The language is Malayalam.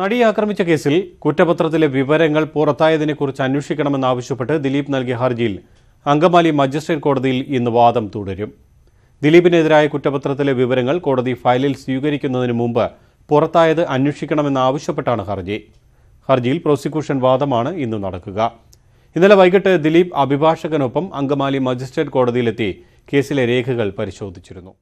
നടിയെ ആക്രമിച്ച കേസിൽ കുറ്റപത്രത്തിലെ വിവരങ്ങൾ കുറിച്ച് അന്വേഷിക്കണമെന്നാവശ്യപ്പെട്ട് ദിലീപ് നൽകിയ ഹർജിയിൽ അങ്കമാലി മജിസ്ട്രേറ്റ് കോടതിയിൽ ഇന്ന് വാദം തുടരും ദിലീപിനെതിരായ കുറ്റപത്രത്തിലെ വിവരങ്ങൾ കോടതി ഫയലിൽ സ്വീകരിക്കുന്നതിന് മുമ്പ് പുറത്തായത് അന്വേഷിക്കണമെന്നാവശ്യപ്പെട്ടാണ് ഹർജി ഹർജിയിൽ പ്രോസിക്യൂഷൻ വാദമാണ് ഇന്ന് നടക്കുക ഇന്നലെ വൈകിട്ട് ദിലീപ് അഭിഭാഷകനൊപ്പം അങ്കമാലി മജിസ്ട്രേറ്റ് കോടതിയിലെത്തി കേസിലെ രേഖകൾ പരിശോധിച്ചിരുന്നു